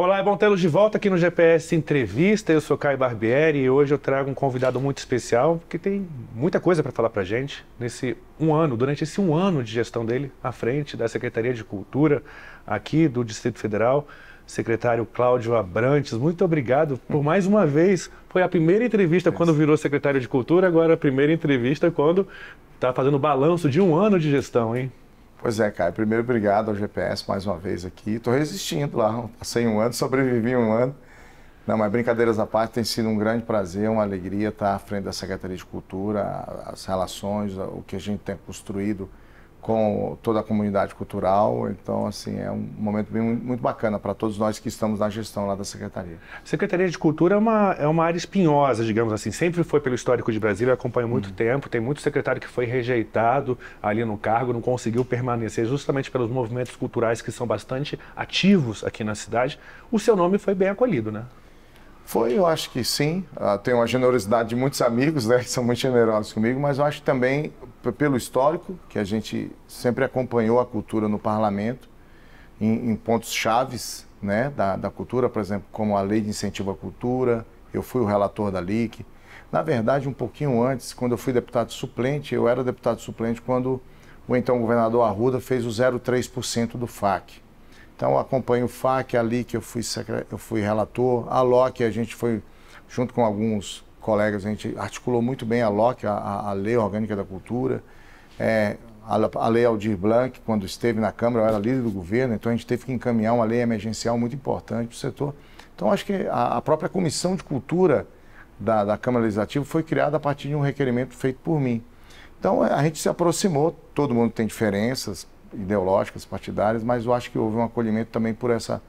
Olá, é bom tê-los de volta aqui no GPS Entrevista. Eu sou Caio Barbieri e hoje eu trago um convidado muito especial que tem muita coisa para falar para gente nesse um ano, durante esse um ano de gestão dele à frente da Secretaria de Cultura aqui do Distrito Federal. Secretário Cláudio Abrantes, muito obrigado por mais uma vez. Foi a primeira entrevista quando virou secretário de Cultura, agora a primeira entrevista quando está fazendo balanço de um ano de gestão, hein? Pois é, Caio. Primeiro, obrigado ao GPS mais uma vez aqui. Estou resistindo lá. Passei um ano, sobrevivi um ano. Não, mas brincadeiras à parte, tem sido um grande prazer, uma alegria estar à frente da Secretaria de Cultura, as relações, o que a gente tem construído com toda a comunidade cultural. Então, assim, é um momento bem, muito bacana para todos nós que estamos na gestão lá da Secretaria. Secretaria de Cultura é uma, é uma área espinhosa, digamos assim. Sempre foi pelo histórico de Brasília, acompanho muito uhum. tempo. Tem muito secretário que foi rejeitado ali no cargo, não conseguiu permanecer, justamente pelos movimentos culturais que são bastante ativos aqui na cidade. O seu nome foi bem acolhido, né? Foi, eu acho que sim. Uh, tenho uma generosidade de muitos amigos, né? São muito generosos comigo, mas eu acho que também pelo histórico, que a gente sempre acompanhou a cultura no parlamento, em, em pontos chaves né? da, da cultura, por exemplo, como a Lei de Incentivo à Cultura, eu fui o relator da LIC. Na verdade, um pouquinho antes, quando eu fui deputado suplente, eu era deputado suplente quando o então governador Arruda fez o 0,3% do FAC. Então acompanho o FAC ali, que eu fui, eu fui relator, a LOC, a gente foi, junto com alguns colegas, a gente articulou muito bem a LOC, a, a Lei Orgânica da Cultura, é, a, a Lei Aldir Blanc, quando esteve na Câmara, eu era líder do governo, então a gente teve que encaminhar uma lei emergencial muito importante para o setor. Então acho que a, a própria Comissão de Cultura da, da Câmara Legislativa foi criada a partir de um requerimento feito por mim. Então a gente se aproximou, todo mundo tem diferenças, ideológicas, partidárias, mas eu acho que houve um acolhimento também por essa,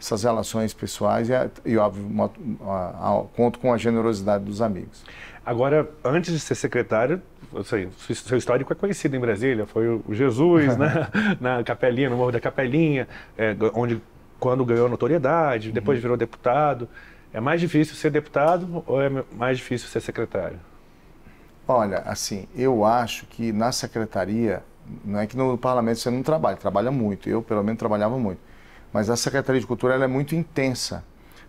essas relações pessoais e, e óbvio, uma, uma, uma, conto com a generosidade dos amigos. Agora, antes de ser secretário, sei, seu histórico é conhecido em Brasília, foi o Jesus, né? na Capelinha, no Morro da Capelinha, é, onde quando ganhou notoriedade, depois uhum. virou deputado. É mais difícil ser deputado ou é mais difícil ser secretário? Olha, assim, eu acho que na secretaria não é que no parlamento você não trabalha, trabalha muito. Eu, pelo menos, trabalhava muito. Mas a Secretaria de Cultura ela é muito intensa,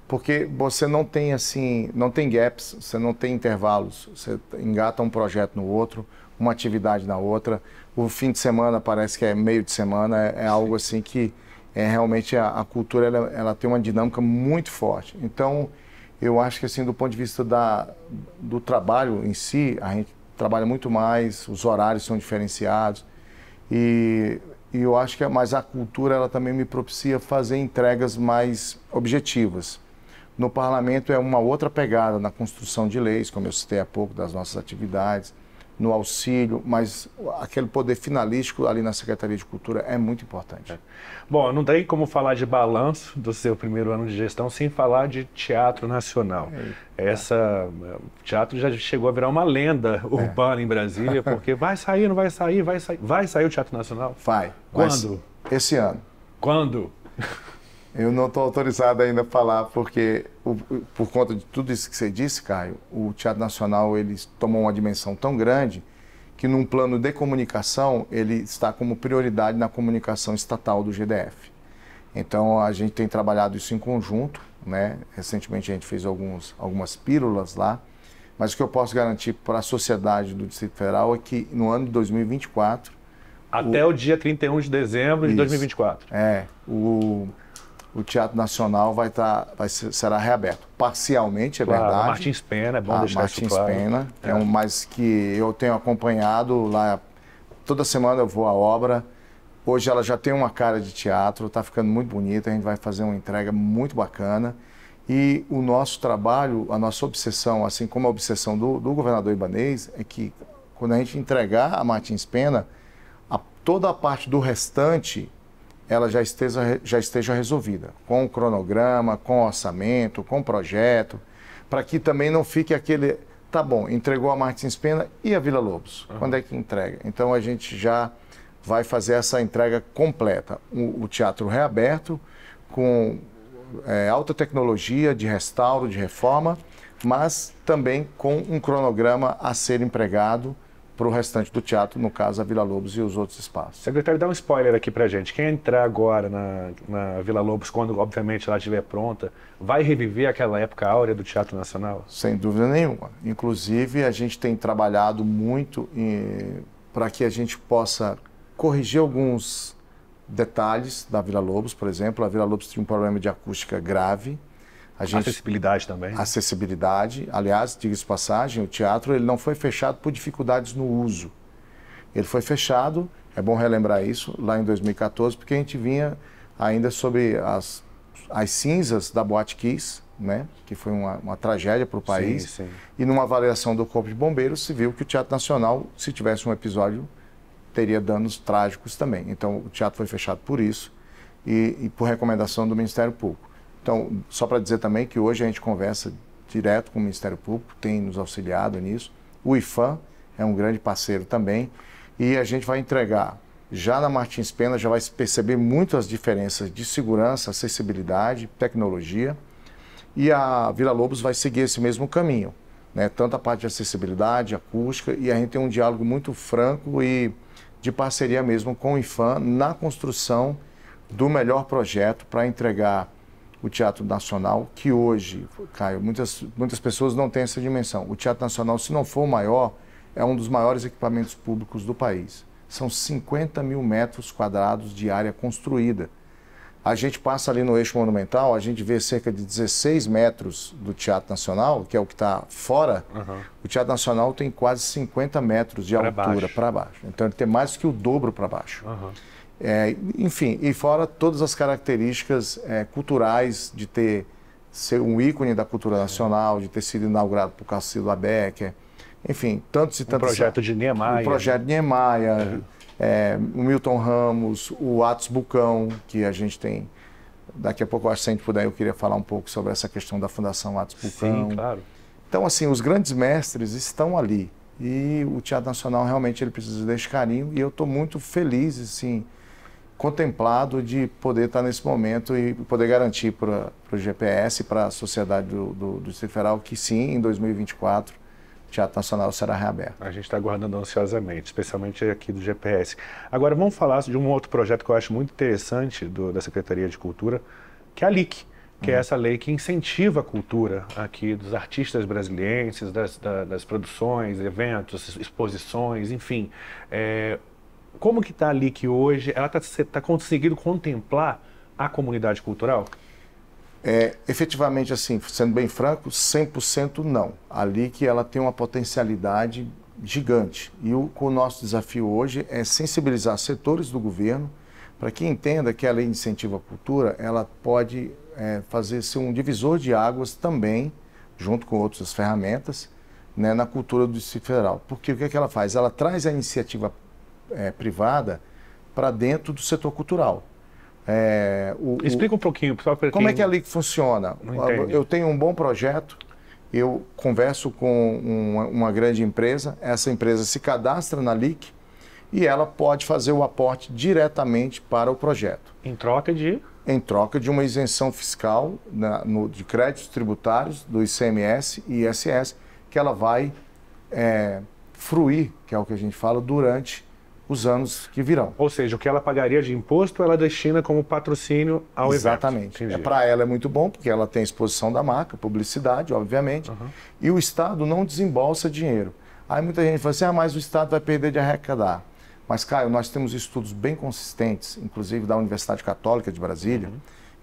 porque você não tem assim, não tem gaps, você não tem intervalos, você engata um projeto no outro, uma atividade na outra. O fim de semana parece que é meio de semana, é, é algo assim que é realmente a, a cultura ela, ela, tem uma dinâmica muito forte. Então, eu acho que assim, do ponto de vista da, do trabalho em si, a gente trabalha muito mais, os horários são diferenciados. E, e eu acho que é mais a cultura, ela também me propicia fazer entregas mais objetivas. No parlamento é uma outra pegada na construção de leis, como eu citei há pouco, das nossas atividades no auxílio, mas aquele poder finalístico ali na Secretaria de Cultura é muito importante. É. Bom, não tem como falar de balanço do seu primeiro ano de gestão sem falar de teatro nacional. É. Essa eh, teatro já chegou a virar uma lenda é. urbana é. em Brasília, porque vai sair, não vai sair, vai sair, vai sair o teatro nacional? Vai. Quando? Esse ano. Quando? Eu não estou autorizado ainda a falar, porque o, por conta de tudo isso que você disse, Caio, o Teatro Nacional ele tomou uma dimensão tão grande que num plano de comunicação ele está como prioridade na comunicação estatal do GDF. Então a gente tem trabalhado isso em conjunto, né? Recentemente a gente fez alguns, algumas pílulas lá, mas o que eu posso garantir para a sociedade do Distrito Federal é que no ano de 2024 até o, o dia 31 de dezembro de isso, 2024. É, o o Teatro Nacional vai tá, vai ser, será reaberto. Parcialmente, é claro, verdade. Martins Pena, é bom ah, deixar Martins claro. Pena, é. é um, mas que eu tenho acompanhado lá. Toda semana eu vou à obra. Hoje ela já tem uma cara de teatro, está ficando muito bonita, a gente vai fazer uma entrega muito bacana. E o nosso trabalho, a nossa obsessão, assim como a obsessão do, do governador Ibanês, é que quando a gente entregar a Martins Pena, a, toda a parte do restante ela já esteja, já esteja resolvida, com o cronograma, com o orçamento, com o projeto, para que também não fique aquele, tá bom, entregou a Martins Pena e a Vila Lobos, uhum. quando é que entrega? Então a gente já vai fazer essa entrega completa, o, o teatro reaberto, com é, alta tecnologia de restauro, de reforma, mas também com um cronograma a ser empregado, para o restante do teatro, no caso a Vila Lobos e os outros espaços. Secretário, dá um spoiler aqui para gente. Quem entrar agora na, na Vila Lobos, quando obviamente ela estiver pronta, vai reviver aquela época áurea do Teatro Nacional? Sem dúvida nenhuma. Inclusive, a gente tem trabalhado muito para que a gente possa corrigir alguns detalhes da Vila Lobos, por exemplo. A Vila Lobos tinha um problema de acústica grave a gente, acessibilidade também. Né? Acessibilidade. Aliás, diga-se passagem, o teatro ele não foi fechado por dificuldades no uso. Ele foi fechado, é bom relembrar isso, lá em 2014, porque a gente vinha ainda sobre as, as cinzas da Boate Kiss, né? que foi uma, uma tragédia para o país. Sim, sim. E numa avaliação do Corpo de Bombeiros, se viu que o Teatro Nacional, se tivesse um episódio, teria danos trágicos também. Então, o teatro foi fechado por isso e, e por recomendação do Ministério Público. Então, só para dizer também que hoje a gente conversa direto com o Ministério Público, tem nos auxiliado nisso. O IFAM é um grande parceiro também. E a gente vai entregar, já na Martins Pena, já vai perceber muito as diferenças de segurança, acessibilidade, tecnologia. E a Vila Lobos vai seguir esse mesmo caminho, né? tanto a parte de acessibilidade, acústica, e a gente tem um diálogo muito franco e de parceria mesmo com o IFAM na construção do melhor projeto para entregar o Teatro Nacional, que hoje, Caio, muitas, muitas pessoas não têm essa dimensão. O Teatro Nacional, se não for o maior, é um dos maiores equipamentos públicos do país. São 50 mil metros quadrados de área construída. A gente passa ali no eixo monumental, a gente vê cerca de 16 metros do Teatro Nacional, que é o que está fora. Uhum. O Teatro Nacional tem quase 50 metros de pra altura para baixo. Então ele tem mais que o dobro para baixo. Uhum. É, enfim, e fora todas as características é, culturais de ter ser um ícone da cultura é. nacional, de ter sido inaugurado por Cacilda Becker, enfim, tantos e tantos. O um projeto de Niemeyer. O um projeto de Niemeyer, é. o Milton Ramos, o Atos Bucão, que a gente tem. Daqui a pouco, acho que se a gente puder, eu queria falar um pouco sobre essa questão da Fundação Atos Bucão. Sim, claro. Então, assim, os grandes mestres estão ali. E o Teatro Nacional realmente ele precisa deste carinho. E eu estou muito feliz, assim, contemplado de poder estar nesse momento e poder garantir para o GPS, para a sociedade do, do, do Distrito Federal, que sim, em 2024, o Teatro Nacional será reaberto. A gente está aguardando ansiosamente, especialmente aqui do GPS. Agora, vamos falar de um outro projeto que eu acho muito interessante do, da Secretaria de Cultura, que é a LIC que é uhum. essa lei que incentiva a cultura aqui dos artistas brasileiros, das, das, das produções, eventos, exposições, enfim. É, como que está ali que hoje? Ela está tá conseguindo contemplar a comunidade cultural? É, efetivamente, assim, sendo bem franco, 100% não. Ali que ela tem uma potencialidade gigante. E o, o nosso desafio hoje é sensibilizar setores do governo para que entenda que a lei de incentivo à cultura ela pode é, fazer ser um divisor de águas também, junto com outras ferramentas, né, na cultura do Distrito Federal. Porque o que, é que ela faz? Ela traz a iniciativa é, privada para dentro do setor cultural. É, o, Explica um pouquinho, pessoal. Como é quem... é que a LIC funciona? Eu tenho um bom projeto, eu converso com uma, uma, grande empresa, essa empresa se cadastra na LIC e ela pode fazer o aporte diretamente para o projeto. Em troca de? Em troca de uma isenção fiscal na, no, de créditos tributários do ICMS e ISS, que ela vai é, fruir, que é o que a gente fala, durante os anos que virão. Ou seja, o que ela pagaria de imposto, ela destina como patrocínio ao Exatamente. evento. Exatamente. É, Para ela é muito bom, porque ela tem exposição da marca, publicidade, obviamente, uhum. e o Estado não desembolsa dinheiro. Aí muita gente fala assim, ah, mas o Estado vai perder de arrecadar. Mas, Caio, nós temos estudos bem consistentes, inclusive da Universidade Católica de Brasília, uhum.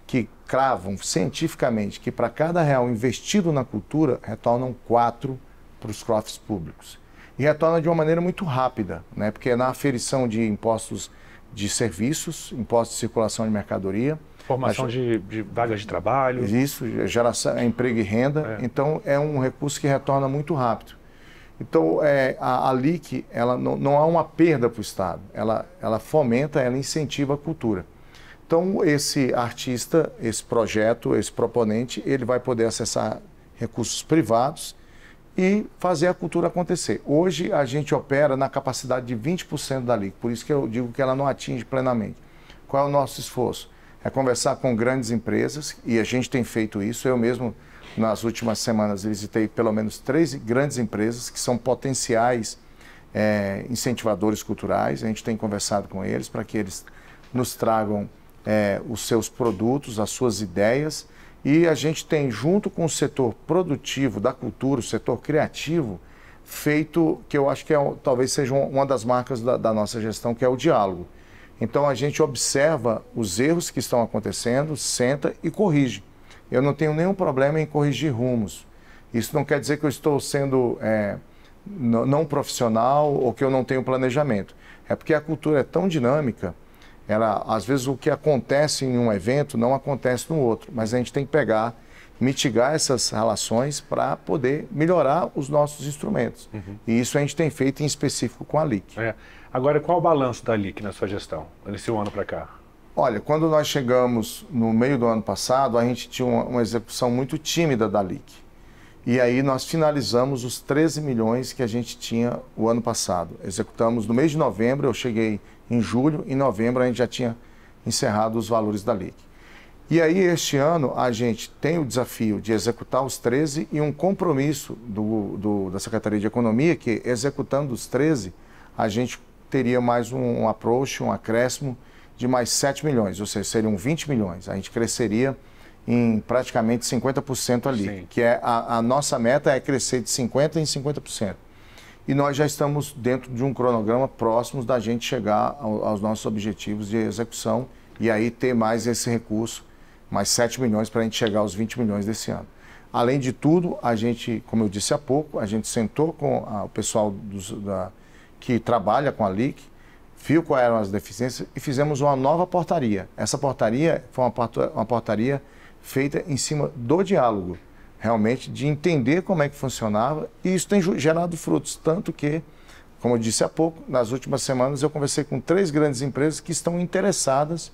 que cravam cientificamente que para cada real investido na cultura, retornam quatro para os cofres públicos e retorna de uma maneira muito rápida, né? porque é na aferição de impostos de serviços, impostos de circulação de mercadoria. Formação de, de, vagas de trabalho. Isso, geração, emprego e renda. É. Então, é um recurso que retorna muito rápido. Então, é, a, a LIC, ela não, não há uma perda para o Estado. Ela, ela fomenta, ela incentiva a cultura. Então, esse artista, esse projeto, esse proponente, ele vai poder acessar recursos privados e fazer a cultura acontecer. Hoje a gente opera na capacidade de 20% da LIC, por isso que eu digo que ela não atinge plenamente. Qual é o nosso esforço? É conversar com grandes empresas e a gente tem feito isso. Eu mesmo, nas últimas semanas, visitei pelo menos três grandes empresas que são potenciais é, incentivadores culturais. A gente tem conversado com eles para que eles nos tragam é, os seus produtos, as suas ideias e a gente tem, junto com o setor produtivo da cultura, o setor criativo, feito que eu acho que é, talvez seja uma das marcas da, da nossa gestão, que é o diálogo. Então a gente observa os erros que estão acontecendo, senta e corrige. Eu não tenho nenhum problema em corrigir rumos. Isso não quer dizer que eu estou sendo é, não profissional ou que eu não tenho planejamento. É porque a cultura é tão dinâmica ela, às vezes o que acontece em um evento não acontece no outro, mas a gente tem que pegar, mitigar essas relações para poder melhorar os nossos instrumentos. Uhum. E isso a gente tem feito em específico com a LIC. É. Agora, qual o balanço da LIC na sua gestão, nesse ano para cá? Olha, quando nós chegamos no meio do ano passado, a gente tinha uma, uma execução muito tímida da LIC. E aí nós finalizamos os 13 milhões que a gente tinha o ano passado. Executamos no mês de novembro, eu cheguei em julho, em novembro a gente já tinha encerrado os valores da LIC. E aí este ano a gente tem o desafio de executar os 13 e um compromisso do, do da Secretaria de Economia que executando os 13 a gente teria mais um approach, um acréscimo de mais 7 milhões, ou seja, seriam 20 milhões. A gente cresceria em praticamente 50% ali, Sim. que é a, a, nossa meta é crescer de 50% em 50%. E nós já estamos dentro de um cronograma próximos da gente chegar ao, aos nossos objetivos de execução e aí ter mais esse recurso, mais 7 milhões para a gente chegar aos 20 milhões desse ano. Além de tudo, a gente, como eu disse há pouco, a gente sentou com a, o pessoal dos, da, que trabalha com a LIC, viu quais eram as deficiências e fizemos uma nova portaria. Essa portaria foi uma, uma portaria feita em cima do diálogo, realmente, de entender como é que funcionava, e isso tem gerado frutos, tanto que, como eu disse há pouco, nas últimas semanas eu conversei com três grandes empresas que estão interessadas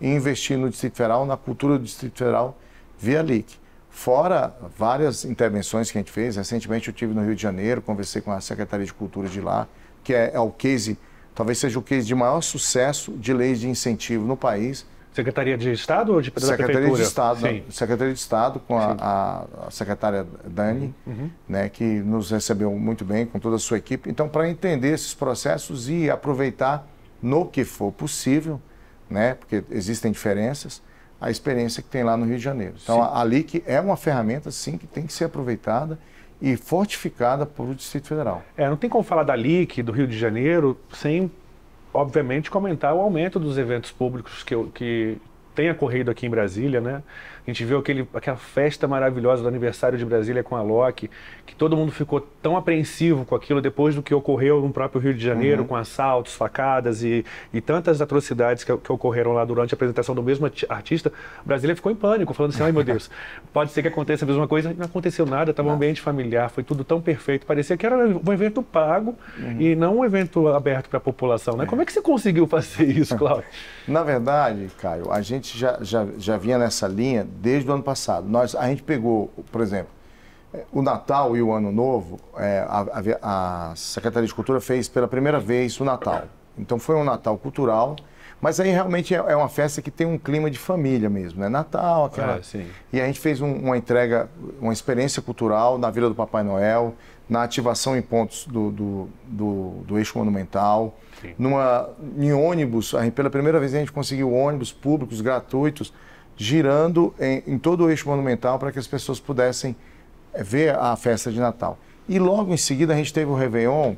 em investir no Distrito Federal, na cultura do Distrito Federal, via LIC. Fora várias intervenções que a gente fez, recentemente eu tive no Rio de Janeiro, conversei com a Secretaria de Cultura de lá, que é, é o case, talvez seja o case de maior sucesso de leis de incentivo no país, Secretaria de Estado ou de da Secretaria Prefeitura? de Estado, Sim. Secretaria de Estado com a, a secretária Dani, uhum. né, que nos recebeu muito bem com toda a sua equipe. Então, para entender esses processos e aproveitar no que for possível, né, porque existem diferenças, a experiência que tem lá no Rio de Janeiro. Então, sim. a LIC é uma ferramenta, sim, que tem que ser aproveitada e fortificada pelo Distrito Federal. É, não tem como falar da LIC, do Rio de Janeiro, sem obviamente, comentar o aumento dos eventos públicos que, que tenha ocorrido aqui em Brasília, né? A gente viu aquele, aquela festa maravilhosa do aniversário de Brasília com a Loki, que todo mundo ficou tão apreensivo com aquilo depois do que ocorreu no próprio Rio de Janeiro, uhum. com assaltos, facadas e, e tantas atrocidades que, que, ocorreram lá durante a apresentação do mesmo artista. Brasília ficou em pânico, falando assim: ai meu Deus, pode ser que aconteça a mesma coisa. Não aconteceu nada, estava um ambiente familiar, foi tudo tão perfeito. Parecia que era um evento pago uhum. e não um evento aberto para a população. Né? É. Como é que você conseguiu fazer isso, Cláudio? Na verdade, Caio, a gente já, já, já vinha nessa linha desde o ano passado. Nós, a gente pegou, por exemplo, o Natal e o Ano Novo, é, a, a, Secretaria de Cultura fez pela primeira vez o Natal. Então foi um Natal cultural, mas aí realmente é, é uma festa que tem um clima de família mesmo, né? Natal, aquela. É, e a gente fez um, uma entrega, uma experiência cultural na Vila do Papai Noel, na ativação em pontos do, do, do, do eixo monumental, numa, em ônibus, pela primeira vez a gente conseguiu ônibus públicos gratuitos girando em, em todo o eixo monumental para que as pessoas pudessem eh, ver a festa de Natal. E logo em seguida a gente teve o Réveillon,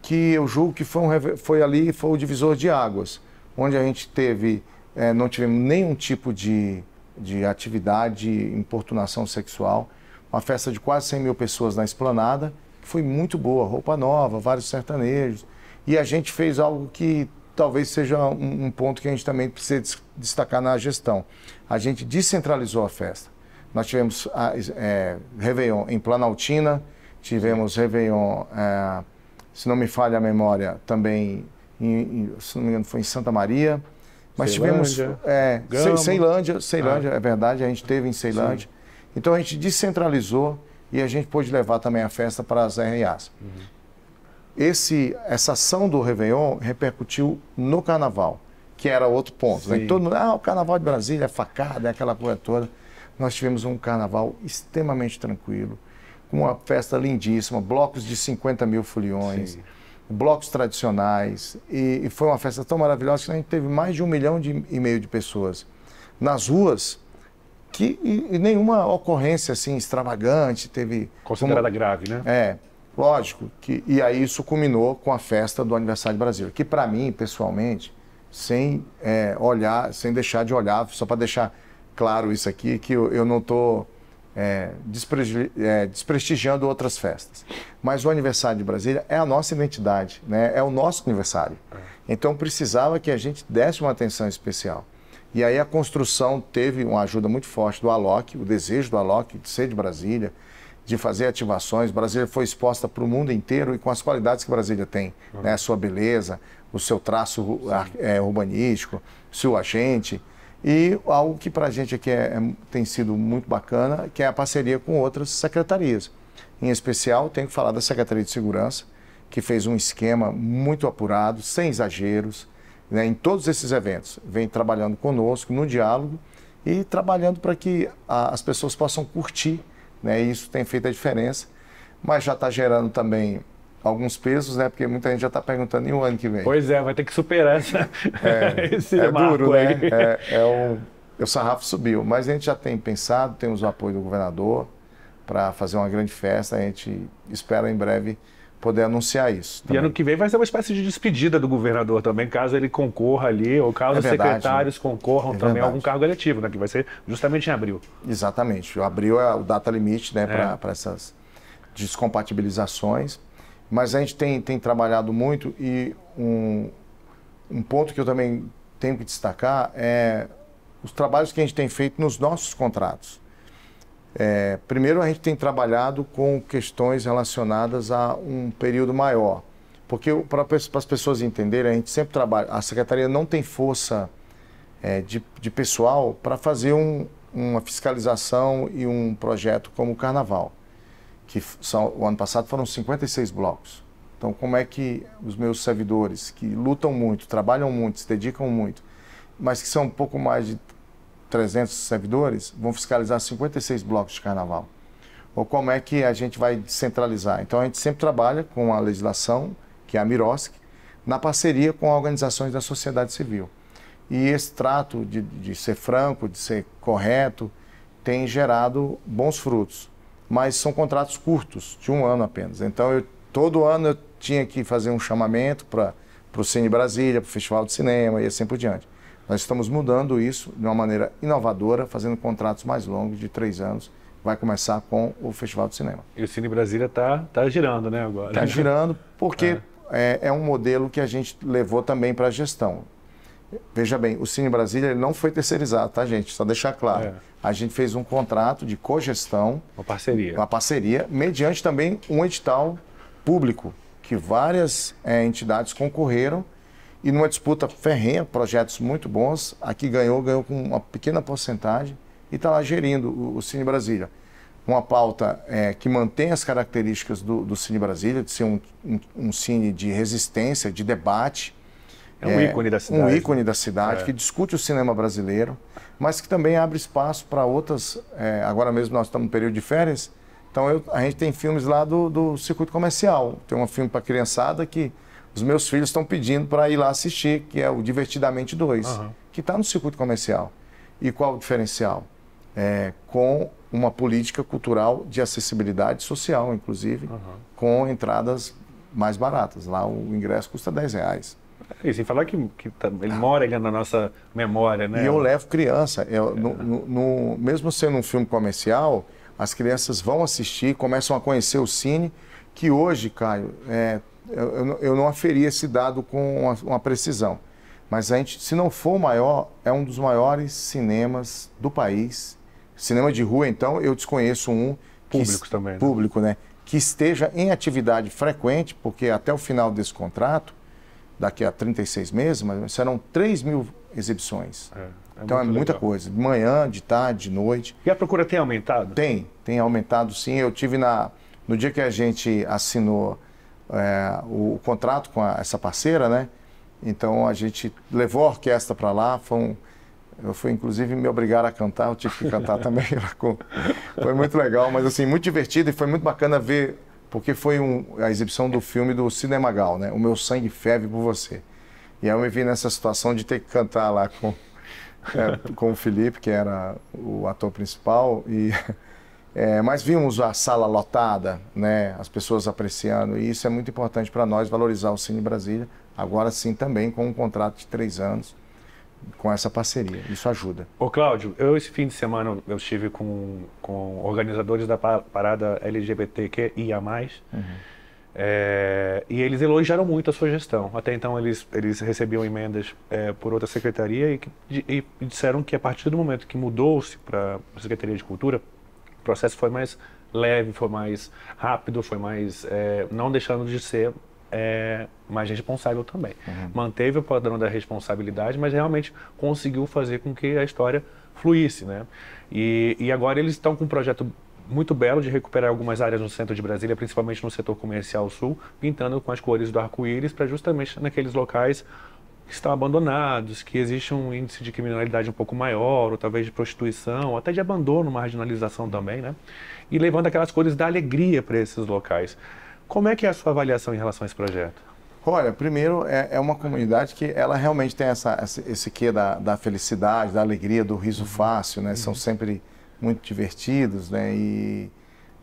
que eu julgo que foi, um, foi ali, foi o divisor de águas, onde a gente teve, é, não tivemos nenhum tipo de, de atividade, importunação sexual, uma festa de quase 100 mil pessoas na esplanada, que foi muito boa, roupa nova, vários sertanejos, e a gente fez algo que talvez seja um, um ponto que a gente também precisa des destacar na gestão. A gente descentralizou a festa. Nós tivemos a, ah, é, Réveillon em Planaltina, tivemos Réveillon, é, se não me falha a memória, também, em, em, se não me engano, foi em Santa Maria. Mas Ceilândia, tivemos. É, Gama. Ceilândia, Ceilândia ah. é verdade, a gente teve em Ceilândia. Sim. Então a gente descentralizou e a gente pôde levar também a festa para as RAs. Uhum esse, essa ação do Réveillon repercutiu no carnaval, que era outro ponto. Né? Todo mundo, ah, o carnaval de Brasília é facada, é aquela coisa toda. Nós tivemos um carnaval extremamente tranquilo, com uma festa lindíssima, blocos de 50 mil foliões, Sim. blocos tradicionais. E, e, foi uma festa tão maravilhosa que a gente teve mais de um milhão de, e meio de pessoas nas ruas. Que, e, e nenhuma ocorrência assim extravagante teve. Considerada como, grave, né? É Lógico que e aí isso culminou com a festa do aniversário do Brasil, que para mim pessoalmente, sem é, olhar, sem deixar de olhar, só para deixar claro isso aqui, que eu, eu não estou é, despre, é, desprestigiando outras festas, mas o aniversário de Brasília é a nossa identidade, né? É o nosso aniversário. É. Então precisava que a gente desse uma atenção especial. E aí a construção teve uma ajuda muito forte do Alok, o desejo do Alok de ser de Brasília de fazer ativações. Brasília foi exposta para o mundo inteiro e com as qualidades que Brasília tem, uhum. né? A sua beleza, o seu traço é, urbanístico, seu agente. E algo que para a gente aqui é, é, tem sido muito bacana, que é a parceria com outras secretarias. Em especial, tenho que falar da Secretaria de Segurança, que fez um esquema muito apurado, sem exageros, né, em todos esses eventos. Vem trabalhando conosco no diálogo e trabalhando para que a, as pessoas possam curtir né? E isso tem feito a diferença, mas já está gerando também alguns pesos, né? Porque muita gente já está perguntando em o ano que vem. Pois é, vai ter que superar essa, é, esse é duro, né? aí. né? É, é um, o sarrafo subiu, mas a gente já tem pensado, temos o apoio do governador para fazer uma grande festa. A gente espera em breve poder anunciar isso. Também. E ano que vem vai ser uma espécie de despedida do governador também, caso ele concorra ali, ou caso é verdade, né? secretários né? concorram é também a algum cargo eletivo, né? que vai ser justamente em abril. Exatamente. O abril é o data limite né, é. para essas descompatibilizações. Mas a gente tem, tem trabalhado muito e um, um ponto que eu também tenho que destacar é os trabalhos que a gente tem feito nos nossos contratos. É, primeiro, a gente tem trabalhado com questões relacionadas a um período maior, porque para as pessoas entenderem, a gente sempre trabalha, a secretaria não tem força é, de, de, pessoal para fazer um, uma fiscalização e um projeto como o Carnaval, que são, o ano passado foram 56 blocos. Então, como é que os meus servidores, que lutam muito, trabalham muito, se dedicam muito, mas que são um pouco mais de 300 servidores, vão fiscalizar 56 blocos de carnaval. Ou como é que a gente vai centralizar? Então a gente sempre trabalha com a legislação, que é a Mirosc, na parceria com organizações da sociedade civil. E esse trato de, de ser franco, de ser correto, tem gerado bons frutos. Mas são contratos curtos, de um ano apenas. Então eu, todo ano eu tinha que fazer um chamamento para o Cine Brasília, para o Festival de Cinema e assim por diante. Nós estamos mudando isso de uma maneira inovadora, fazendo contratos mais longos, de três anos. Vai começar com o Festival de Cinema. E o Cine Brasília está tá girando, né, agora? Está girando, porque ah. é, é um modelo que a gente levou também para a gestão. Veja bem, o Cine Brasília não foi terceirizado, tá, gente? Só deixar claro. É. A gente fez um contrato de cogestão. Uma parceria. Uma parceria, mediante também um edital público, que várias é, entidades concorreram e numa disputa ferrenha, projetos muito bons, aqui ganhou, ganhou com uma pequena porcentagem e está lá gerindo o, o Cine Brasília. Uma pauta é, que mantém as características do, do Cine Brasília, de ser um, um, um cine de resistência, de debate, é um é, ícone da cidade. Um ícone da cidade, é. que discute o cinema brasileiro, mas que também abre espaço para outras. É, agora mesmo nós estamos no período de férias, então eu, a gente tem filmes lá do, do circuito comercial. Tem um filme para criançada que os meus filhos estão pedindo para ir lá assistir, que é o Divertidamente 2, uhum. que está no circuito comercial. E qual o diferencial? É, com uma política cultural de acessibilidade social, inclusive, uhum. com entradas mais baratas. Lá o ingresso custa 10 reais. É, e sem falar que, que tá, ele mora ali na nossa memória, né? E eu levo criança. Eu, é. no, no, mesmo sendo um filme comercial, as crianças vão assistir, começam a conhecer o cine, que hoje, Caio, é, eu, eu não aferi esse dado com uma, uma precisão. Mas a gente, se não for o maior, é um dos maiores cinemas do país. Cinema de rua, então, eu desconheço um. Público também. Né? Público, né? Que esteja em atividade frequente, porque até o final desse contrato, daqui a 36 meses, mas serão 3 mil exibições. É, é então é muita legal. coisa. De manhã, de tarde, de noite. E a procura tem aumentado? Tem, tem aumentado sim. Eu tive na. No dia que a gente assinou é, o, o, contrato com a, essa parceira, né? Então a gente levou a orquestra para lá, foi um, eu fui inclusive me obrigar a cantar, eu tive que cantar também. foi muito legal, mas assim, muito divertido e foi muito bacana ver, porque foi um, a exibição do filme do Cinemagal, né? O Meu Sangue Ferve por Você. E aí eu me vi nessa situação de ter que cantar lá com, é, com o Felipe, que era o ator principal, e É, mas vimos a sala lotada, né, as pessoas apreciando, e isso é muito importante para nós valorizar o Cine Brasília, agora sim também com um contrato de três anos, com essa parceria. Isso ajuda. Ô Cláudio, eu esse fim de semana eu estive com, com organizadores da parada LGBTQIA+, uhum. É, e eles elogiaram muito a sua gestão. Até então eles, eles recebiam emendas é, por outra secretaria e, e disseram que a partir do momento que mudou-se para a Secretaria de Cultura, o processo foi mais leve, foi mais rápido, foi mais. É, não deixando de ser é, mais responsável também. Uhum. Manteve o padrão da responsabilidade, mas realmente conseguiu fazer com que a história fluísse, né? E, e agora eles estão com um projeto muito belo de recuperar algumas áreas no centro de Brasília, principalmente no setor comercial sul, pintando com as cores do arco-íris para justamente naqueles locais que estão abandonados, que existe um índice de criminalidade um pouco maior, ou talvez de prostituição, até de abandono, marginalização também, né? E levando aquelas cores da alegria para esses locais. Como é que é a sua avaliação em relação a esse projeto? Olha, primeiro é, é, uma comunidade que ela realmente tem essa, esse quê da, da felicidade, da alegria, do riso uhum. fácil, né? São uhum. sempre muito divertidos, né? E,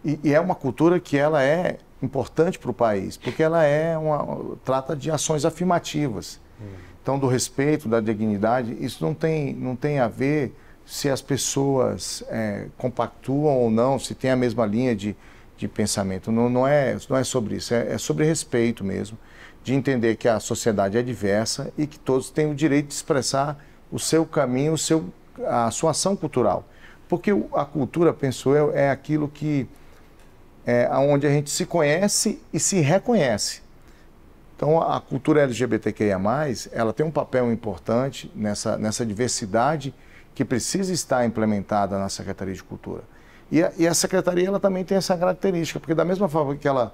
e, e é uma cultura que ela é importante para o país, porque ela é uma, trata de ações afirmativas. Uhum. Então do respeito, da dignidade, isso não tem, não tem a ver se as pessoas é, compactuam ou não, se tem a mesma linha de, de pensamento. Não, não, é, não é sobre isso, é, é sobre respeito mesmo, de entender que a sociedade é diversa e que todos têm o direito de expressar o seu caminho, o seu, a sua ação cultural. Porque a cultura, penso eu, é aquilo que é onde a gente se conhece e se reconhece. Então, a cultura LGBTQIA, ela tem um papel importante nessa, nessa diversidade que precisa estar implementada na Secretaria de Cultura. E a, e a, Secretaria ela também tem essa característica, porque da mesma forma que ela,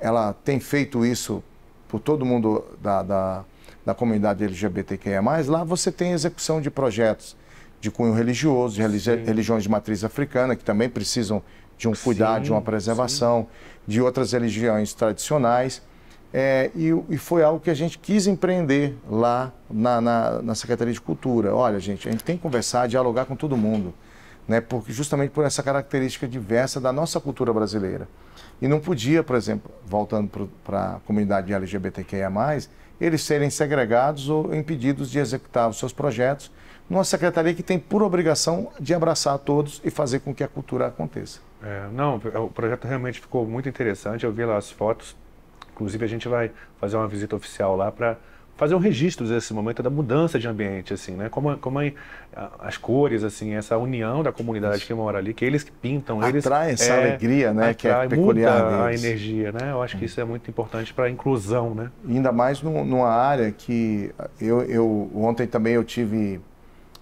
ela tem feito isso por todo mundo da, da, da comunidade LGBTQIA+, lá você tem execução de projetos de cunho religioso, de religi sim. religiões de matriz africana, que também precisam de um cuidado, sim, de uma preservação, sim. de outras religiões tradicionais. É, e, e, foi algo que a gente quis empreender lá na, na, na, Secretaria de Cultura. Olha, gente, a gente tem que conversar, dialogar com todo mundo, né? Porque justamente por essa característica diversa da nossa cultura brasileira. E não podia, por exemplo, voltando para a comunidade LGBTQIA+, eles serem segregados ou impedidos de executar os seus projetos numa secretaria que tem por obrigação de abraçar todos e fazer com que a cultura aconteça. É, não, o projeto realmente ficou muito interessante. Eu vi lá as fotos, Inclusive, a gente vai fazer uma visita oficial lá para fazer um registro desse momento da mudança de ambiente, assim, né? Como, como é, as cores, assim, essa união da comunidade Isso. que mora ali, que eles que pintam, atrai eles... Atrai essa é, alegria, né? Atrai, que é peculiar muda deles. a energia, né? Eu acho que hum. isso é muito importante para a inclusão, né? ainda mais no, numa área que eu, eu, ontem também eu tive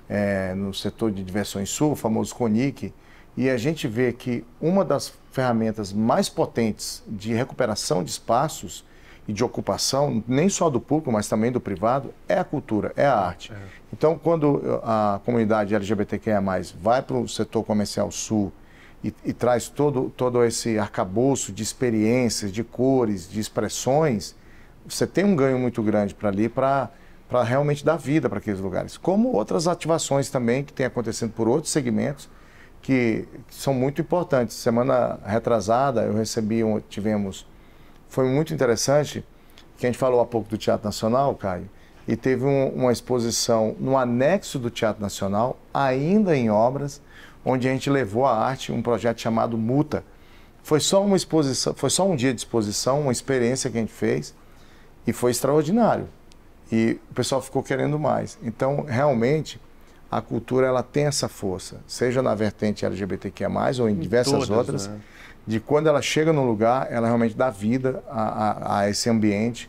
é, no setor de diversões sul, o famoso CONIC, e a gente vê que uma das ferramentas mais potentes de recuperação de espaços e de ocupação, nem só do público, mas também do privado, é a cultura, é a arte. É. Então, quando eh, a comunidade LGBTQIA, vai para o setor comercial sul e, e, traz todo, todo esse arcabouço de experiências, de cores, de expressões, você tem um ganho muito grande para ali, para realmente dar vida para aqueles lugares. Como outras ativações também que têm acontecendo por outros segmentos, que são muito importantes. Semana retrasada eu recebi, um, tivemos, foi muito interessante, que a gente falou há pouco do Teatro Nacional, Caio, e teve um, uma exposição no anexo do Teatro Nacional, ainda em obras, onde a gente levou a arte, um projeto chamado Muta. Foi só uma exposição, foi só um dia de exposição, uma experiência que a gente fez e foi extraordinário. E o pessoal ficou querendo mais. Então, realmente, a cultura ela tem essa força, seja na vertente LGBTQIA+, é ou em, em diversas todas, outras, né? de quando ela chega num lugar, ela realmente dá vida a, a, a esse ambiente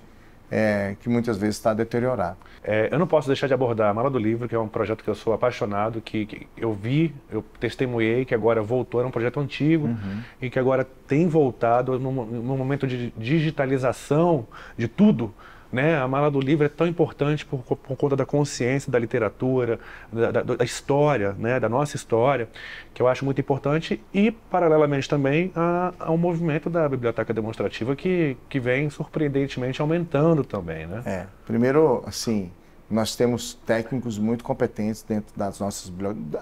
é, que muitas vezes está deteriorado. É, eu não posso deixar de abordar a Mala do Livro, que é um projeto que eu sou apaixonado, que, que eu vi, eu testemunhei, que agora voltou, era um projeto antigo uhum. e que agora tem voltado num, no momento de digitalização de tudo. Né? A mala do livro é tão importante por, por conta da consciência da literatura, da, da, da, história, né? da nossa história, que eu acho muito importante, e paralelamente também ao movimento da biblioteca demonstrativa que, que vem surpreendentemente aumentando também. Né? É, primeiro, assim, nós temos técnicos muito competentes dentro das nossas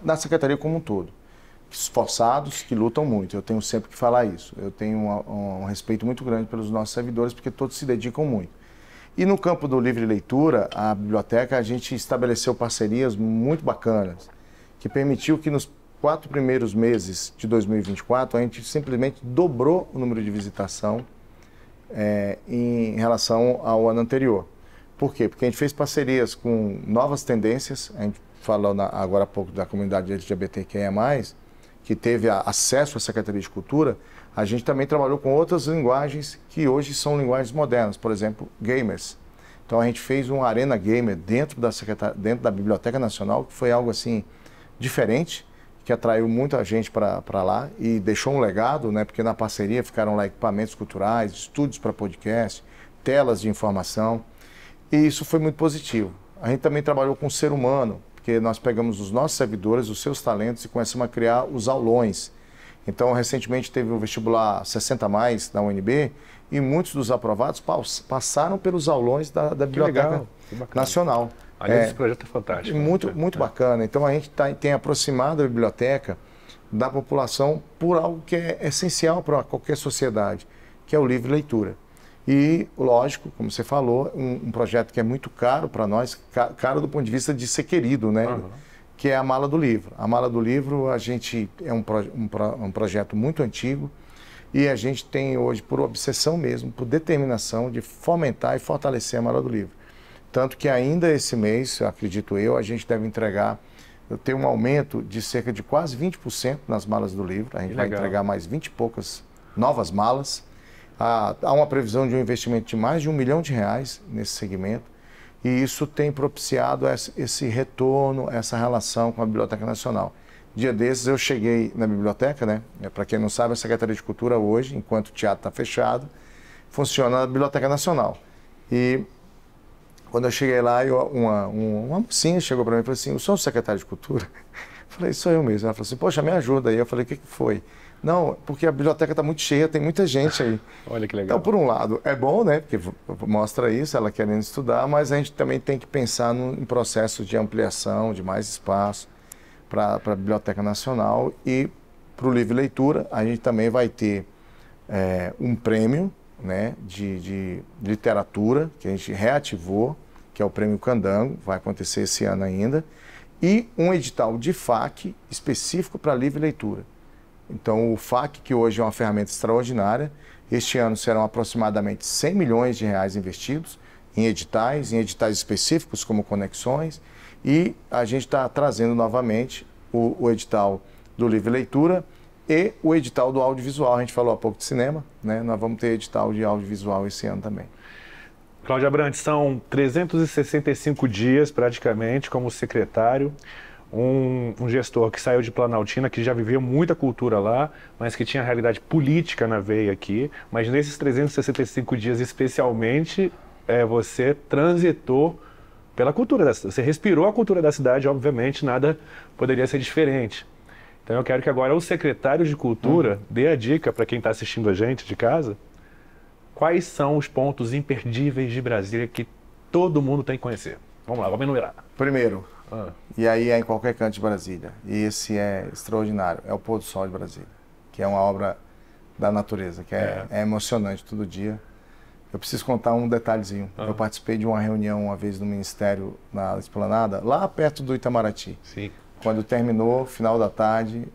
da secretaria como um todo esforçados que lutam muito eu tenho sempre que falar isso eu tenho um, um, respeito muito grande pelos nossos servidores porque todos se dedicam muito e no campo do livre leitura, a biblioteca, a gente estabeleceu parcerias muito bacanas, que permitiu que nos quatro primeiros meses de 2024, a gente simplesmente dobrou o número de visitação é, em relação ao ano anterior. Por quê? Porque a gente fez parcerias com novas tendências, a gente falou na, agora há pouco da comunidade LGBTQIA+, que teve a, acesso à Secretaria de Cultura, a gente também trabalhou com outras linguagens que hoje são linguagens modernas, por exemplo, gamers. Então a gente fez uma arena gamer dentro da, Secretar... dentro da Biblioteca Nacional, que foi algo assim diferente, que atraiu muita gente para lá e deixou um legado, né? porque na parceria ficaram lá equipamentos culturais, estúdios para podcast, telas de informação, e isso foi muito positivo. A gente também trabalhou com o ser humano, porque nós pegamos os nossos servidores, os seus talentos e começamos a criar os aulões então, recentemente teve o vestibular 60 mais da UNB e muitos dos aprovados passaram pelos aulões da, da Biblioteca legal, Nacional. Aliás, é, esse projeto é fantástico. Muito, né? muito é. bacana. Então, a gente tá, tem aproximado a biblioteca da população por algo que é essencial para qualquer sociedade, que é o livre leitura. E, lógico, como você falou, um, um projeto que é muito caro para nós, caro do ponto de vista de ser querido, né? Uhum que é a Mala do Livro. A Mala do Livro a gente é um, pro, um, um projeto muito antigo e a gente tem hoje por obsessão mesmo, por determinação de fomentar e fortalecer a Mala do Livro. Tanto que ainda esse mês, acredito eu, a gente deve entregar tem um aumento de cerca de quase 20% nas malas do livro. A gente Legal. vai entregar mais 20 e poucas novas malas. Ah, há uma previsão de um investimento de mais de um milhão de reais nesse segmento. E isso tem propiciado esse retorno, essa relação com a Biblioteca Nacional. Dia desses eu cheguei na biblioteca, né? É, para quem não sabe, a Secretaria de Cultura hoje, enquanto o teatro está fechado, funciona a Biblioteca Nacional. E quando eu cheguei lá, eu, uma, uma, uma mocinha chegou para mim e falou assim: O senhor é o secretário de Cultura? Eu falei: Sou eu mesmo. Ela falou assim: Poxa, me ajuda aí. Eu falei: O que, que foi? Não, porque a biblioteca está muito cheia, tem muita gente aí. Olha que então, legal. Então, por um lado, é bom, né? Porque mostra isso, ela querendo estudar, mas a gente também tem que pensar num processo de ampliação, de mais espaço para a Biblioteca Nacional e para o Livre Leitura. A gente também vai ter é, um prêmio né, de, de literatura que a gente reativou, que é o Prêmio Candango, vai acontecer esse ano ainda, e um edital de FAC específico para livre leitura. Então, o FAC, que hoje é uma ferramenta extraordinária, este ano serão aproximadamente 100 milhões de reais investidos em editais, em editais específicos como conexões, e a gente está trazendo novamente o, o, edital do livre leitura e o edital do audiovisual. A gente falou há pouco de cinema, né? nós vamos ter edital de audiovisual esse ano também. Cláudia Brandt, são 365 dias praticamente como secretário um, um, gestor que saiu de Planaltina, que já viveu muita cultura lá, mas que tinha realidade política na veia aqui. Mas nesses 365 dias, especialmente, é, você transitou pela cultura da cidade. Você respirou a cultura da cidade, obviamente, nada poderia ser diferente. Então eu quero que agora o secretário de Cultura hum. dê a dica para quem está assistindo a gente de casa. Quais são os pontos imperdíveis de Brasília que todo mundo tem que conhecer? Vamos lá, vamos enumerar. Primeiro, ah. E aí é em qualquer canto de Brasília. E esse é extraordinário. É o pôr do sol de Brasília, que é uma obra da natureza, que é, é. é emocionante todo dia. Eu preciso contar um detalhezinho. Ah. Eu participei de uma reunião uma vez no Ministério na Esplanada, lá perto do Itamaraty. Sim. Quando terminou, final da tarde,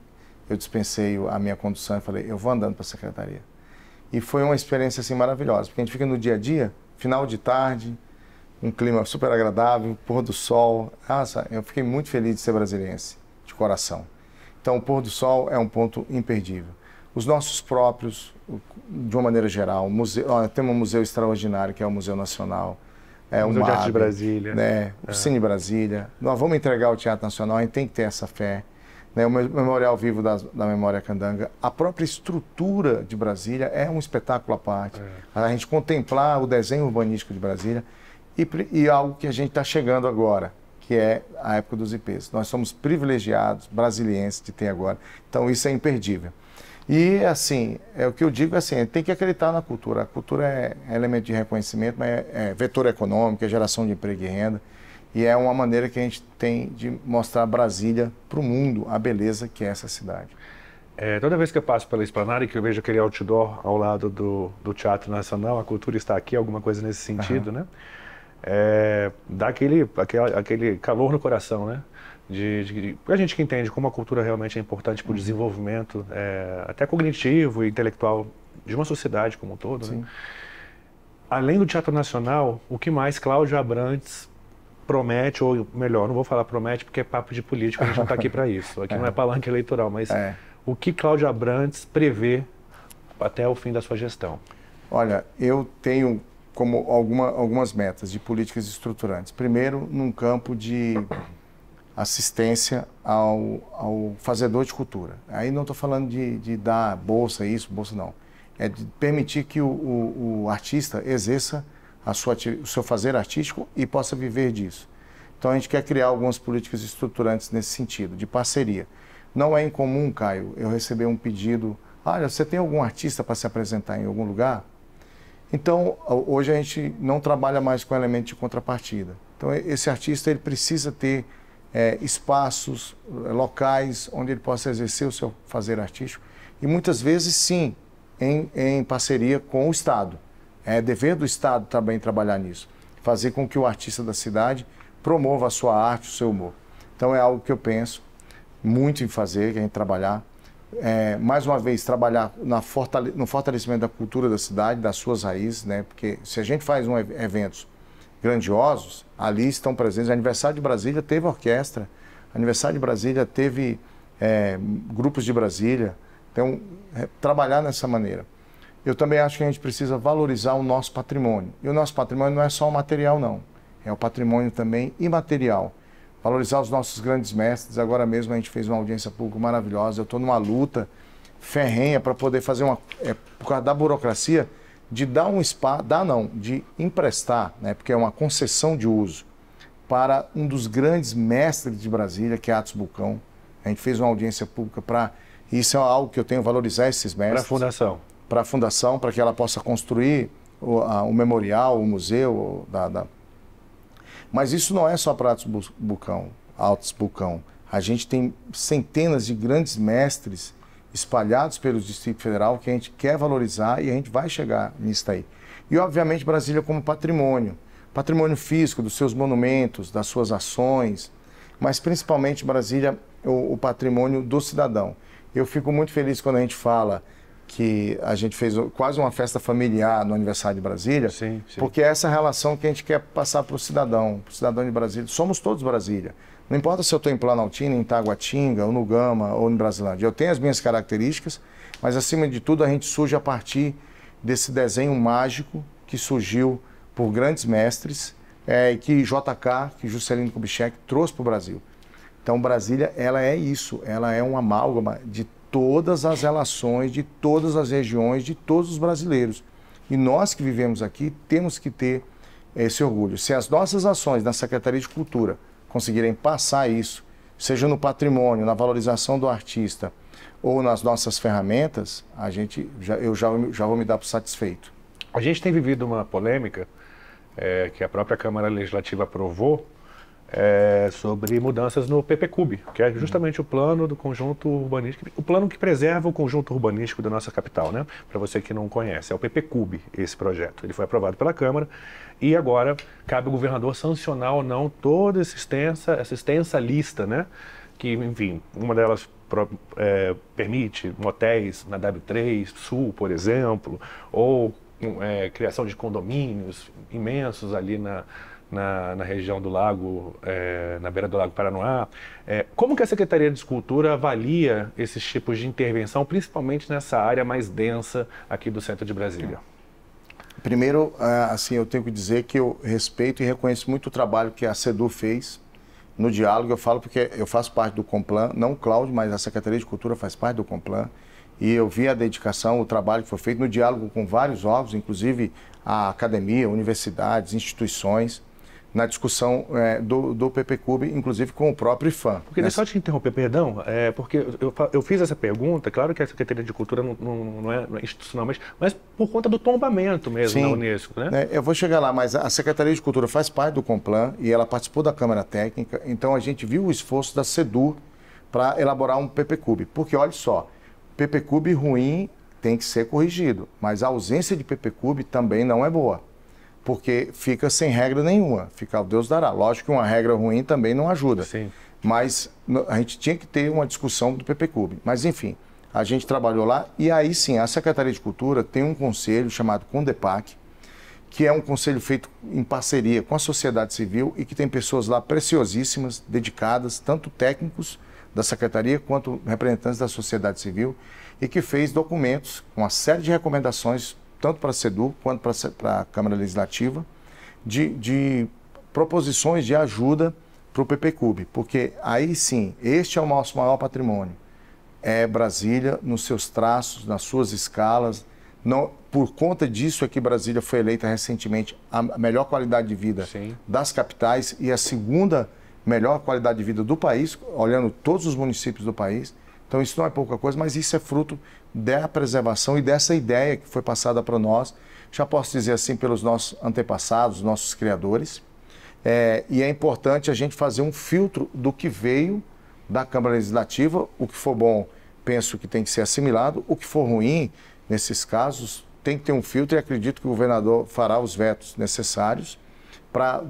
eu dispensei a minha condução e falei, eu vou andando para a secretaria. E foi uma experiência assim maravilhosa, porque a gente fica no dia a dia, final de tarde, um clima super agradável, pôr do sol. Nossa, eu fiquei muito feliz de ser brasiliense, de coração. Então, o pôr do sol é um ponto imperdível. Os nossos próprios, de uma maneira geral, temos um museu extraordinário que é o Museu Nacional. É, o Museu de Arte Brasília. Né, é. O Cine Brasília. Nós vamos entregar o Teatro Nacional, a gente tem que ter essa fé. Né, o Memorial Vivo da, da Memória Candanga. A própria estrutura de Brasília é um espetáculo à parte. É. A gente contemplar o desenho urbanístico de Brasília e, e algo que a gente está chegando agora, que é a época dos IPs. Nós somos privilegiados, brasilienses, de ter agora. Então, isso é imperdível. E, assim, é o que eu digo, é assim, tem que acreditar na cultura. A cultura é, é, elemento de reconhecimento, mas é, é vetor econômico, é geração de emprego e renda. E é uma maneira que a gente tem de mostrar Brasília para o mundo, a beleza que é essa cidade. É, toda vez que eu passo pela esplanada e que eu vejo aquele outdoor ao lado do, do Teatro Nacional, a cultura está aqui, alguma coisa nesse sentido, uhum. né? é, dá aquele, aquele, aquele calor no coração, né? De, de, de a gente que entende como a cultura realmente é importante para o uhum. desenvolvimento, é, até cognitivo e intelectual, de uma sociedade como um todo. Né? Além do Teatro Nacional, o que mais Cláudio Abrantes promete, ou melhor, não vou falar promete porque é papo de político, a gente não está aqui para isso. Aqui é. não é palanque eleitoral, mas é. o que Cláudio Abrantes prevê até o fim da sua gestão? Olha, eu tenho como alguma, algumas metas de políticas estruturantes. Primeiro, num campo de assistência ao, ao fazedor de cultura. Aí não estou falando de, de, dar bolsa isso, bolsa não. É de permitir que o, o, o artista exerça a sua, o seu fazer artístico e possa viver disso. Então a gente quer criar algumas políticas estruturantes nesse sentido, de parceria. Não é incomum, Caio, eu receber um pedido, olha, você tem algum artista para se apresentar em algum lugar? Então, hoje a gente não trabalha mais com elemento de contrapartida. Então, esse artista ele precisa ter é, espaços, é, locais onde ele possa exercer o seu fazer artístico. E muitas vezes, sim, em, em parceria com o Estado. É dever do Estado também trabalhar nisso. Fazer com que o artista da cidade promova a sua arte, o seu humor. Então, é algo que eu penso muito em fazer, em trabalhar é, mais uma vez, trabalhar fortale no fortalecimento da cultura da cidade, das suas raízes, né? Porque se a gente faz um ev eventos grandiosos, ali estão presentes. Aniversário de Brasília teve orquestra, aniversário de Brasília teve é, grupos de Brasília. Então, é, trabalhar nessa maneira. Eu também acho que a gente precisa valorizar o nosso patrimônio. E o nosso patrimônio não é só o material, não. É o patrimônio também imaterial valorizar os nossos grandes mestres. Agora mesmo a gente fez uma audiência pública maravilhosa. Eu estou numa luta ferrenha para poder fazer uma. É, por causa da burocracia, de dar um espaço. Dar não, de emprestar, né, porque é uma concessão de uso, para um dos grandes mestres de Brasília, que é Atos Bucão. A gente fez uma audiência pública para. Isso é algo que eu tenho valorizar esses mestres. Para a fundação. Para a fundação, para que ela possa construir o, a, o memorial, o museu da, da mas isso não é só para Altos Bucão, Altos Bucão. A gente tem centenas de grandes mestres espalhados pelo Distrito Federal que a gente quer valorizar e a gente vai chegar nisso aí. E, obviamente, Brasília como patrimônio. Patrimônio físico dos seus monumentos, das suas ações, mas principalmente Brasília, o, o patrimônio do cidadão. Eu fico muito feliz quando a gente fala que a gente fez quase uma festa familiar no aniversário de Brasília, sim, sim. porque é essa relação que a gente quer passar para o cidadão, para o cidadão de Brasília. Somos todos Brasília. Não importa se eu estou em Planaltina, em Taguatinga, ou no Gama, ou em Brasilândia. Eu tenho as minhas características, mas acima de tudo a gente surge a partir desse desenho mágico que surgiu por grandes mestres é, que JK, que Juscelino Kubitschek trouxe para o Brasil. Então Brasília, ela é isso, ela é um amálgama de todas as relações de todas as regiões, de todos os brasileiros. E nós que vivemos aqui temos que ter eh, esse orgulho. Se as nossas ações na Secretaria de Cultura conseguirem passar isso, seja no patrimônio, na valorização do artista ou nas nossas ferramentas, a gente já, eu já, já vou me dar por satisfeito. A gente tem vivido uma polêmica é, que a própria Câmara Legislativa aprovou é, sobre mudanças no PPCUB, que é justamente o plano do conjunto urbanístico, o plano que preserva o conjunto urbanístico da nossa capital, né? Para você que não conhece, é o PPCUB esse projeto. Ele foi aprovado pela Câmara e agora cabe ao governador sancionar ou não toda essa extensa, essa extensa lista, né? Que, enfim, uma delas é, permite motéis na W3 Sul, por exemplo, ou é, criação de condomínios imensos ali na na, na região do lago, é, na beira do lago Paranoá. É, como que a Secretaria de Escultura avalia esses tipos de intervenção, principalmente nessa área mais densa aqui do centro de Brasília? Primeiro, é, assim, eu tenho que dizer que eu respeito e reconheço muito o trabalho que a CEDU fez no diálogo. Eu falo porque eu faço parte do Complan, não o Cláudio, mas a Secretaria de Cultura faz parte do Complan e eu vi a dedicação, o trabalho que foi feito no diálogo com vários órgãos, inclusive a academia, universidades, instituições na discussão é, do, do PP Cube, inclusive com o próprio IFAM. Porque, nessa... Né? só te interromper, perdão, é, porque eu, eu fiz essa pergunta, claro que a Secretaria de Cultura não, não, não, é, não é institucional, mas, mas por conta do tombamento mesmo Sim. na Unesco, né? É, eu vou chegar lá, mas a Secretaria de Cultura faz parte do Complan e ela participou da Câmara Técnica, então a gente viu o esforço da SEDU para elaborar um PP Cube, porque olha só, PP Cube ruim tem que ser corrigido, mas a ausência de PP Cube também não é boa porque fica sem regra nenhuma, fica o ah, Deus dará. Lógico que uma regra ruim também não ajuda. Sim. Mas a gente tinha que ter uma discussão do PPCUB. Mas, enfim, a gente trabalhou lá e aí sim, a Secretaria de Cultura tem um conselho chamado Condepac, que é um conselho feito em parceria com a sociedade civil e que tem pessoas lá preciosíssimas, dedicadas, tanto técnicos da secretaria quanto representantes da sociedade civil, e que fez documentos com uma série de recomendações tanto para a SEDU quanto para a Câmara Legislativa, de, de proposições de ajuda para o Cube porque aí sim, este é o nosso maior patrimônio. É Brasília nos seus traços, nas suas escalas. Não, por conta disso é que Brasília foi eleita recentemente a melhor qualidade de vida sim. das capitais e a segunda melhor qualidade de vida do país, olhando todos os municípios do país. Então isso não é pouca coisa, mas isso é fruto da preservação e dessa ideia que foi passada para nós, já posso dizer assim, pelos nossos antepassados, nossos criadores. É, e é importante a gente fazer um filtro do que veio da Câmara Legislativa. O que for bom, penso que tem que ser assimilado. O que for ruim, nesses casos, tem que ter um filtro e acredito que o governador fará os vetos necessários para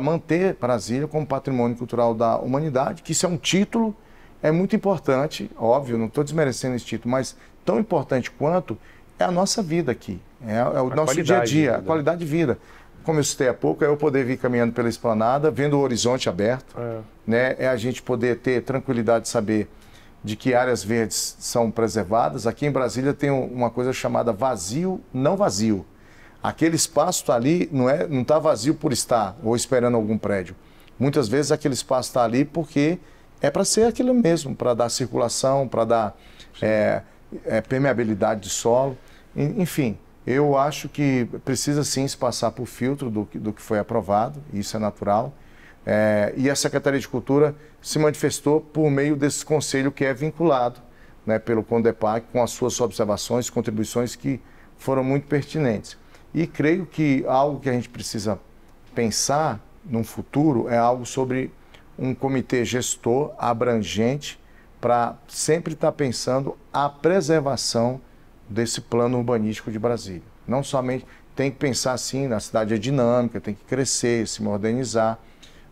manter Brasília como patrimônio cultural da humanidade, que isso é um título é muito importante, óbvio, não estou desmerecendo esse título, mas tão importante quanto é a nossa vida aqui, é, é o a nosso dia a dia, a qualidade de vida. Como eu citei há pouco, é eu poder vir caminhando pela esplanada, vendo o horizonte aberto, é. né? é a gente poder ter tranquilidade de saber de que áreas verdes são preservadas. Aqui em Brasília tem uma coisa chamada vazio não vazio. Aquele espaço está ali, não é, não está vazio por estar ou esperando algum prédio. Muitas vezes aquele espaço está ali porque é para ser aquilo mesmo, para dar circulação, para dar é, é, permeabilidade de solo. Enfim, eu acho que precisa sim se passar por filtro do, do que foi aprovado, isso é natural. É, e a Secretaria de Cultura se manifestou por meio desse conselho que é vinculado né, pelo Condepac com as suas observações, contribuições que foram muito pertinentes. E creio que algo que a gente precisa pensar no futuro é algo sobre um comitê gestor abrangente para sempre estar tá pensando a preservação desse plano urbanístico de Brasília. Não somente tem que pensar assim, na cidade é dinâmica, tem que crescer, se modernizar,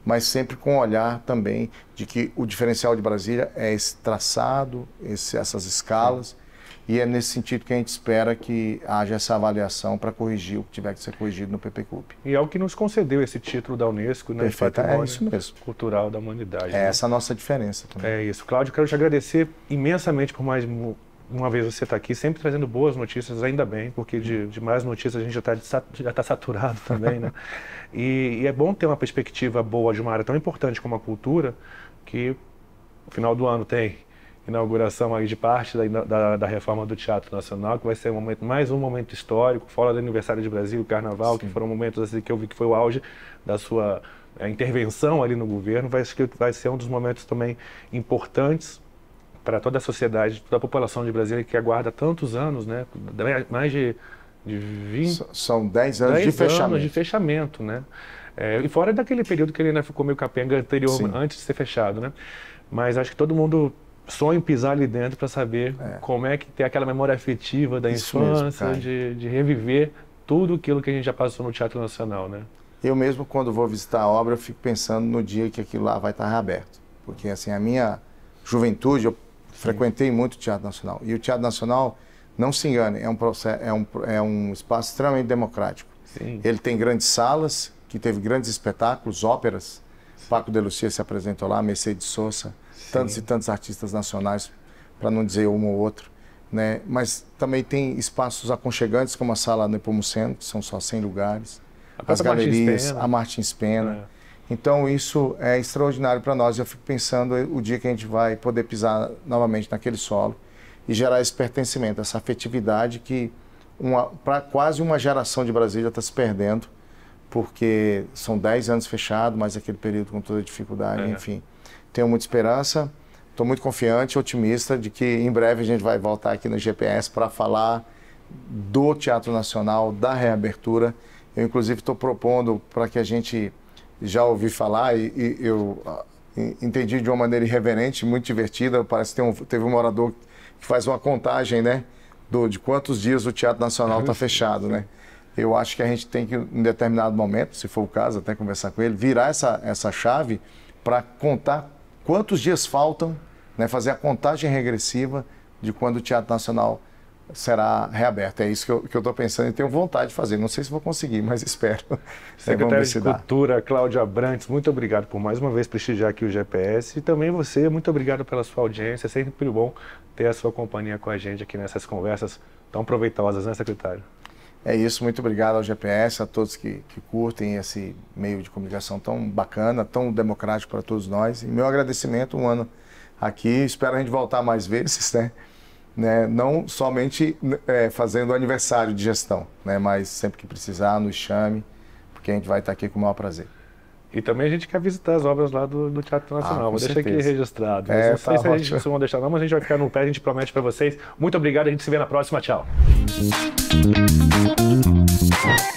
mas sempre com o olhar também de que o diferencial de Brasília é esse traçado, esse, essas escalas. Sim e é nesse sentido que a gente espera que haja essa avaliação para corrigir o que tiver que ser corrigido no PPCUP. E é o que nos concedeu esse título da Unesco, né? Perfeito, é isso mesmo. Cultural da Humanidade. É né? essa a nossa diferença também. É isso. Cláudio, quero te agradecer imensamente por mais uma vez você estar tá aqui, sempre trazendo boas notícias, ainda bem, porque de, de mais notícias a gente já está já tá saturado também, né? e, e é bom ter uma perspectiva boa de uma área tão importante como a cultura, que no final do ano tem inauguração aí de parte da, da, da, reforma do Teatro Nacional, que vai ser um momento, mais um momento histórico, fora do aniversário de Brasil, Carnaval, Sim. que foram momentos assim que eu vi que foi o auge da sua eh, intervenção ali no governo, vai, vai ser um dos momentos também importantes para toda a sociedade, toda a população de Brasília que aguarda tantos anos, né? É mais de, de 20... São 10 anos 10 de anos fechamento. de fechamento, né? É, e fora daquele período que ele ainda ficou meio capenga anterior, antes de ser fechado, né? Mas acho que todo mundo em pisar ali dentro para saber é. como é que tem aquela memória afetiva da Isso infância, mesmo, de, de, reviver tudo aquilo que a gente já passou no Teatro Nacional, né? Eu mesmo, quando vou visitar a obra, fico pensando no dia que aquilo lá vai estar reaberto. Porque, assim, a minha juventude, eu Sim. frequentei muito o Teatro Nacional. E o Teatro Nacional, não se engane, é um, processo, é um, é um espaço extremamente democrático. Sim. Ele tem grandes salas, que teve grandes espetáculos, óperas. Sim. Paco de Lucia se apresentou lá, Mercedes Sosa tantos e tantos artistas nacionais, para não dizer um ou outro. Né? Mas também tem espaços aconchegantes, como a sala Nepomuceno, que são só 100 lugares, a as galerias, Martins a Martins Pena. É. Então isso é extraordinário para nós. Eu fico pensando o dia que a gente vai poder pisar novamente naquele solo e gerar esse pertencimento, essa afetividade que para quase uma geração de Brasília está se perdendo, porque são 10 anos fechado, mais aquele período com toda dificuldade, é. enfim tenho muita esperança, estou muito confiante, otimista de que em breve a gente vai voltar aqui no GPS para falar do Teatro Nacional, da reabertura. Eu, inclusive, estou propondo para que a gente já ouvi falar e, e eu ah, entendi de uma maneira irreverente, muito divertida. Parece que um, teve um morador que faz uma contagem, né? Do, de quantos dias o Teatro Nacional está fechado, né? Eu acho que a gente tem que, em determinado momento, se for o caso, até conversar com ele, virar essa, essa chave para contar quantos dias faltam, né, fazer a contagem regressiva de quando o Teatro Nacional será reaberto. É isso que eu estou pensando e tenho vontade de fazer. Não sei se vou conseguir, mas espero. Secretária é, de Cultura, Cláudia Brantes. muito obrigado por mais uma vez prestigiar aqui o GPS. E também você, muito obrigado pela sua audiência. É sempre bom ter a sua companhia com a gente aqui nessas conversas tão proveitosas, né, secretário? É isso, muito obrigado ao GPS, a todos que, que curtem esse meio de comunicação tão bacana, tão democrático para todos nós. E meu agradecimento, um ano aqui. Espero a gente voltar mais vezes, né? né? Não somente é, fazendo aniversário de gestão, né? mas sempre que precisar, nos chame, porque a gente vai estar aqui com o maior prazer. E também a gente quer visitar as obras lá do, do Teatro Nacional. Ah, vou deixar aqui registrado. É, não sei tá se a gente vão deixar, não, mas a gente vai ficar no pé, a gente promete para vocês. Muito obrigado, a gente se vê na próxima. Tchau. Thank you.